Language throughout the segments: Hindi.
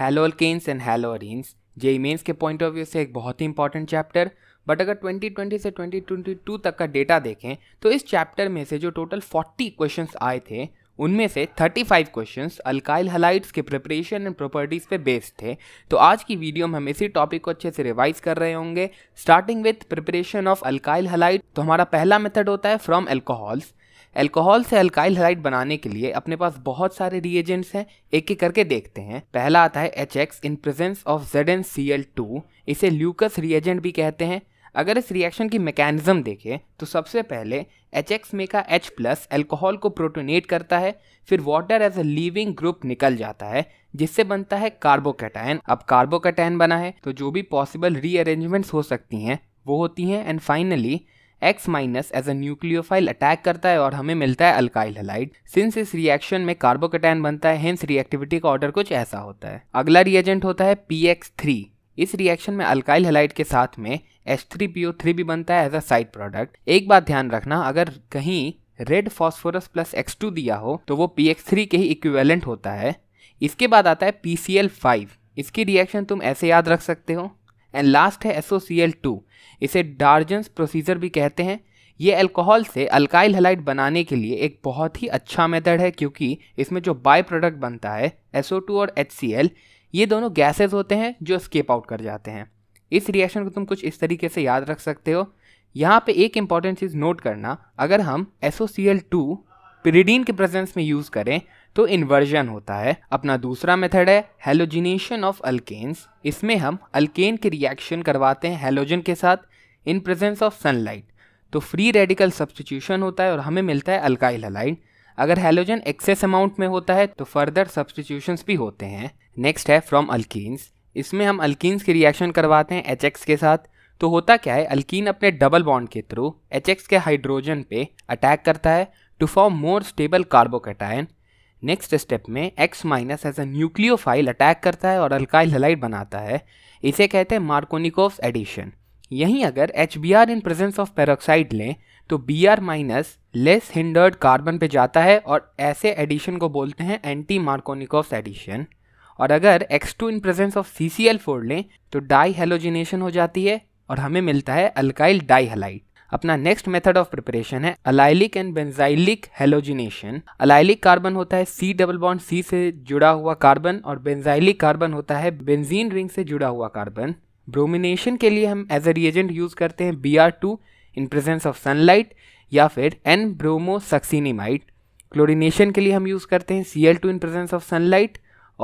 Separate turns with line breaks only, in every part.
हेलोलकेन्स एंड अरिन्स जे मेन्स के पॉइंट ऑफ व्यू से एक बहुत ही इंपॉर्टेंट चैप्टर बट अगर 2020 से 2022 तक का डेटा देखें तो इस चैप्टर में से जो टोटल 40 क्वेश्चन आए थे उनमें से 35 क्वेश्चन अल्काइल हलाइट्स के प्रिपरेशन एंड प्रॉपर्टीज़ पे बेस्ड थे तो आज की वीडियो में हम इसी टॉपिक को अच्छे से रिवाइज कर रहे होंगे starting with preparation of alkyl halide तो हमारा पहला मेथड होता है फ्रॉम एल्कोहल्स एल्कोहल से अल्काइल हलाइड बनाने के लिए अपने पास बहुत सारे रिएजेंट्स हैं एक एक करके देखते हैं पहला आता है H X in presence of Z N C L two इसे ल्यूकस रिएजेंट भी कहते हैं अगर इस रिएक्शन की मैकेनिज्म देखें तो सबसे पहले एच एक्स में का एच प्लस एल्कोहल को प्रोटोनेट करता है फिर water as a leaving group निकल जाता है जिससे बनता है कार्बोकेटाइन अब कार्बोकेटाइन बना है तो जो भी पॉसिबल रीअरेंजमेंट्स हो सकती हैं वो होती हैं and finally X minus as a nucleophile attack करता है और हमें मिलता है अल्काइल हलाइड सिंस इस रिएक्शन में कार्बोकटैन बनता है हिंस रिएक्टिविटी का ऑर्डर कुछ ऐसा होता है अगला रिएजेंट होता है पी एक्स थ्री इस रिएक्शन में अल्काइल हलाइड के साथ में थ्री पी ओ थ्री भी बनता है एज अ साइड प्रोडक्ट एक बात ध्यान रखना अगर कहीं red phosphorus plus X two दिया हो तो वो पी एक्स थ्री के ही इक्विवेलेंट होता है इसके बाद आता है पी सी एल फाइव इसकी रिएक्शन तुम ऐसे याद रख सकते हो एंड लास्ट है एल टू इसे डार्जेंस प्रोसीजर भी कहते हैं ये अल्कोहल से अल्काइल हलाइट बनाने के लिए एक बहुत ही अच्छा मेथड है क्योंकि इसमें जो बाय प्रोडक्ट बनता है टू और एल ये दोनों गैसेज होते हैं जो स्केप आउट कर जाते हैं इस रिएक्शन को तुम कुछ इस तरीके से याद रख सकते हो यहाँ पे एक इंपॉर्टेंट चीज़ नोट करना अगर हम एल टू पिरीडीन के प्रेजेंस में यूज़ करें तो इन्वर्जन होता है अपना दूसरा मेथड है हेलोजिनेशन ऑफ अल्केन्स इसमें हम अल्केन के रिएक्शन करवाते हैं हेलोजन के साथ इन प्रेजेंस ऑफ सनलाइट तो फ्री रेडिकल सब्सटीट्यूशन होता है और हमें मिलता है अल्काइल हलाइड अगर हेलोजन एक्सेस अमाउंट में होता है तो फर्दर सब्सटीट्यूशंस भी होते हैं नेक्स्ट है फ्रॉम अल्किन्स इसमें हम अल्किन्स के रिएक्शन करवाते हैं एच के साथ तो होता क्या है अल्कीन अपने डबल बॉन्ड के थ्रू एच के हाइड्रोजन पे अटैक करता है to form more stable carbocation next step में X minus as a nucleophile attack करता है और अल्काइल हलाइट बनाता है इसे कहते हैं मार्कोनिकोव एडिशन यहीं अगर H B R in presence of peroxide लें तो B R minus less hindered carbon पे जाता है और ऐसे एडिशन को बोलते हैं एंटी मार्कोनिकोव एडिशन और अगर X two in presence of C C L four लें तो डाई हेलोजिनेशन हो जाती है और हमें मिलता है अल्काइल डाई हलाइट अपना नेक्स्ट मेथड ऑफ प्रिपरेशन है allylic and benzylic halogenation allylic carbon होता है सी डबल बॉन्ड सी से जुड़ा हुआ कार्बन और बेंजाइलिक कार्बन होता है बेंजीन रिंग से जुड़ा हुआ कार्बन ब्रोमिनेशन के लिए हम एज ए रिएजेंट यूज करते हैं B R two in presence of sunlight या फिर एन ब्रोमोसक्सिनीमाइट क्लोरिनेशन के लिए हम यूज करते हैं C L two in presence of sunlight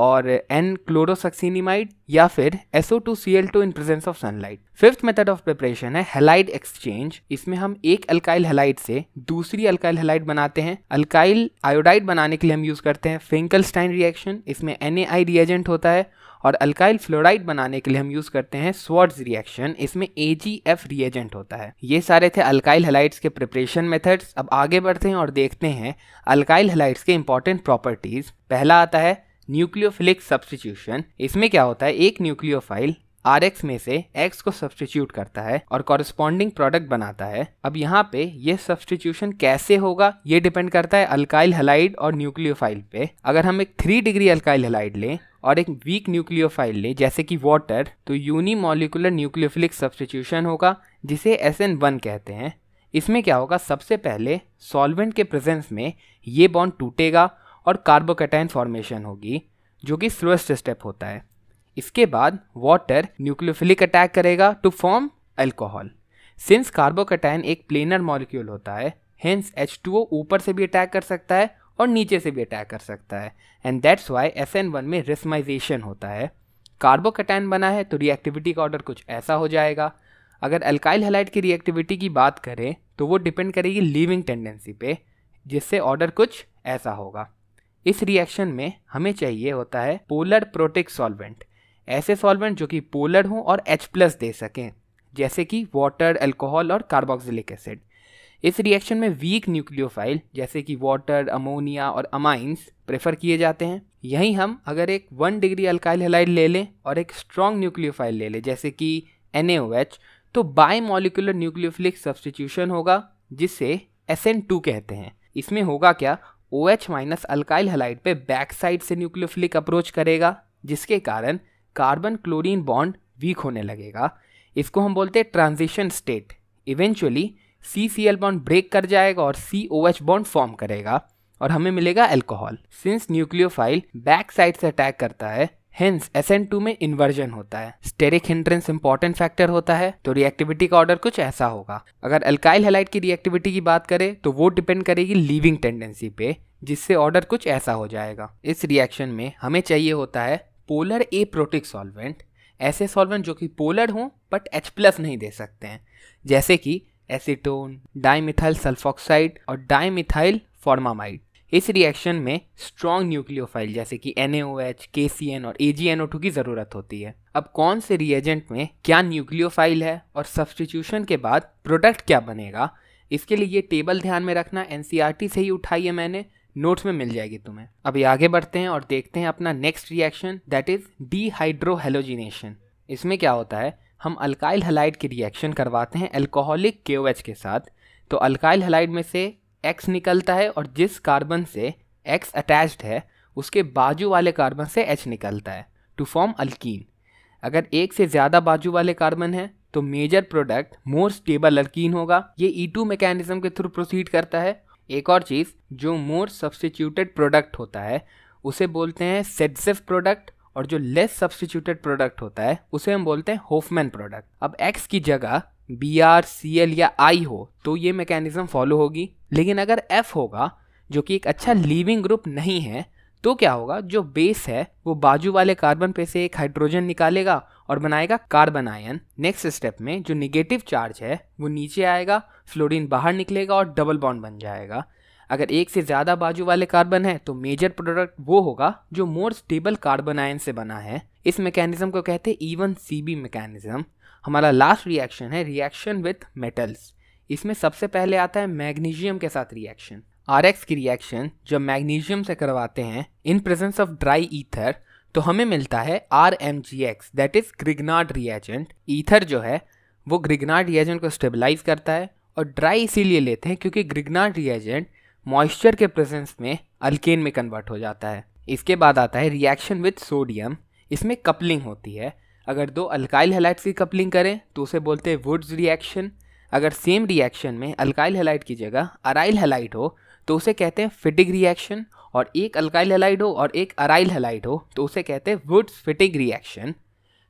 और एन क्लोरोसक्सिनिमाइड या फिर SO two C L two in presence of sunlight fifth method of preparation है हेलाइड एक्सचेंज इसमें हम एक अल्काइल हेलाइड से दूसरी अल्काइल हेलाइड बनाते हैं अल्काइल आयोडाइड बनाने के लिए हम यूज करते हैं फिंकलस्टाइन रिएक्शन इसमें एन ए आई रिएजेंट होता है और अल्काइल फ्लोराइड बनाने के लिए हम यूज करते हैं स्वर्ड्स रिएक्शन इसमें ए जी एफ रिएजेंट होता है ये सारे थे अल्काइल हेलाइट्स के प्रिपरेशन मेथड्स अब आगे बढ़ते हैं और देखते हैं अल्काइल हेलाइट्स के इंपॉर्टेंट प्रॉपर्टीज पहला आता है न्यूक्लियोफिलिक सब्सटीट्यूशन इसमें क्या होता है एक न्यूक्लियोफाइल आर एक्स में से एक्स को सब्सटीट्यूट करता है और कॉरेस्पॉन्डिंग प्रोडक्ट बनाता है अब यहाँ पे ये सब्सटीट्यूशन कैसे होगा ये डिपेंड करता है अल्काइल हलाइड और न्यूक्लियोफाइल पे अगर हम एक थ्री डिग्री अल्काइल हलाइड लें और एक वीक न्यूक्लियोफाइल लें जैसे कि वाटर तो यूनिमोलिकुलर न्यूक्लियोफिलिक सब्सटीट्यूशन होगा जिसे एस एन वन कहते हैं इसमें क्या होगा सबसे पहले सॉल्वेंट के प्रेजेंस में ये बॉन्ड टूटेगा और कार्बोकेटाइन फॉर्मेशन होगी जो कि स्लोएस्ट स्टेप होता है इसके बाद वाटर न्यूक्लियोफिलिक अटैक करेगा to form alcohol since carbocation एक प्लेनर मॉलिक्यूल होता है हेंस एच ऊपर से भी अटैक कर सकता है और नीचे से भी अटैक कर सकता है एंड दैट्स वाई एस में रिसमाइजेशन होता है कार्बोकेटाइन बना है तो रिएक्टिविटी का ऑर्डर कुछ ऐसा हो जाएगा अगर अल्काइल हेलाइट की रिएक्टिविटी की बात करें तो वो डिपेंड करेगी लीविंग टेंडेंसी पे जिससे ऑर्डर कुछ ऐसा होगा इस रिएक्शन में हमें चाहिए होता है पोलर प्रोटिक सॉल्वेंट ऐसे सॉल्वेंट जो कि पोलर हों और एच प्लस दे सकें जैसे कि वाटर अल्कोहल और कार्बोक्सिलिक एसिड इस रिएक्शन में वीक न्यूक्लियोफाइल जैसे कि वाटर अमोनिया और अमाइंस प्रेफर किए जाते हैं यहीं हम अगर एक वन डिग्री अल्काइल हेलाइड ले लें और एक स्ट्रॉन्ग न्यूक्लियोफाइल ले लें जैसे कि एन तो बाई मॉलिकुलर न्यूक्लियोफिलिक सब्सटीट्यूशन होगा जिसे एस कहते हैं इसमें होगा क्या O H minus alkyl halide पे बैक साइड से न्यूक्लियोफिलिक अप्रोच करेगा जिसके कारण कार्बन क्लोरीन बॉन्ड वीक होने लगेगा इसको हम बोलते हैं transition state eventually C C L bond break कर जाएगा और C O H bond form करेगा और हमें मिलेगा alcohol since nucleophile back side से अटैक करता है हेंस एस एन टू में इन्वर्जन होता है स्टेरिक हिंड्रेंस इंपॉर्टेंट फैक्टर होता है तो रिएक्टिविटी का ऑर्डर कुछ ऐसा होगा अगर अल्काइल हेलाइट की रिएक्टिविटी की बात करें तो वो डिपेंड करेगी लीविंग टेंडेंसी पे जिससे ऑर्डर कुछ ऐसा हो जाएगा इस रिएक्शन में हमें चाहिए होता है पोलर ए प्रोटिक सॉल्वेंट ऐसे सॉल्वेंट जो कि पोलर हों बट एच प्लस नहीं दे सकते हैं जैसे कि एसीटोन मिथाइल सल्फोक्साइड और मिथाइल फॉर्मामाइड इस रिएक्शन में स्ट्रॉन्ग न्यूक्लियोफाइल जैसे कि एन एन और टू की ज़रूरत होती है अब कौन से रिएजेंट में क्या न्यूक्लियोफाइल है और सब्सटीट्यूशन के बाद प्रोडक्ट क्या बनेगा इसके लिए ये टेबल ध्यान में रखना एन e से ही उठाई है मैंने नोट्स में मिल जाएगी तुम्हें अभी आगे बढ़ते हैं और देखते हैं अपना next reaction that is dehydrohalogenation इसमें क्या होता है हम अल्काइल हलाइड की रिएक्शन करवाते हैं अल्कोहलिक के के साथ तो अल्काइल हलाइड में से एक्स निकलता है और जिस कार्बन से एक्स अटैच्ड है उसके बाजू वाले कार्बन से एच निकलता है टू फॉर्म अल्कीन अगर एक से ज़्यादा बाजू वाले कार्बन है तो major product more stable alkene होगा ये ई टू मैकेनिज्म के थ्रू प्रोसीड करता है एक और चीज़ जो मोर सब्सटीट्यूटेड प्रोडक्ट होता है उसे बोलते हैं सेडसेफ प्रोडक्ट और जो लेस सब्सटीट्यूटेड प्रोडक्ट होता है उसे हम बोलते हैं होफमैन प्रोडक्ट अब एक्स की जगह बी आर सी एल या आई हो तो ये मैकेनिज़्म फॉलो होगी लेकिन अगर एफ होगा जो कि एक अच्छा लीविंग ग्रुप नहीं है तो क्या होगा जो बेस है वो बाजू वाले कार्बन पे से एक हाइड्रोजन निकालेगा और बनाएगा कार्बन आयन नेक्स्ट स्टेप में जो निगेटिव चार्ज है वो नीचे आएगा फ्लोरीन बाहर निकलेगा और डबल बॉन्ड बन जाएगा अगर एक से ज़्यादा बाजू वाले कार्बन है तो मेजर प्रोडक्ट वो होगा जो मोर स्टेबल कार्बन आयन से बना है इस मैकेनिज्म को कहते हैं ईवन सी बी मैकेनिज्म हमारा लास्ट रिएक्शन है रिएक्शन विथ मेटल्स इसमें सबसे पहले आता है मैग्नीशियम के साथ रिएक्शन आर की रिएक्शन जब मैग्नीशियम से करवाते हैं in presence of dry ether तो हमें मिलता है R M G X that is Grignard reagent ether जो है वो ग्रिगनाड रिएजेंट को स्टेबलाइज करता है और ड्राई इसीलिए लेते हैं क्योंकि ग्रिगनाड रिएजेंट मॉइस्चर के प्रेजेंस में अल्केन में कन्वर्ट हो जाता है इसके बाद आता है रिएक्शन विथ सोडियम इसमें कपलिंग होती है अगर दो अल्काइल हेलाइट्स की कपलिंग करें तो उसे बोलते हैं वुड्स रिएक्शन अगर सेम रिएक्शन में अल्काइल हेलाइट की जगह अराइल हेलाइट हो तो उसे कहते हैं फिटिंग रिएक्शन और एक अल्काइल हेलाइट हो और एक अराइल हेलाइट हो तो उसे कहते हैं वुड्स फिटिंग रिएक्शन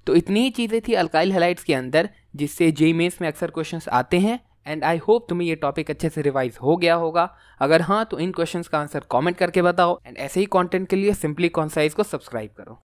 तो इतनी ही चीज़ें थी अल्काइल हेलाइट्स के अंदर जिससे जे मेन्स में अक्सर क्वेश्चंस आते हैं एंड आई होप तुम्हें ये टॉपिक अच्छे से रिवाइज हो गया होगा अगर हाँ तो इन क्वेश्चंस का आंसर कमेंट करके बताओ एंड ऐसे ही कंटेंट के लिए सिंपली कॉन्साइज को सब्सक्राइब करो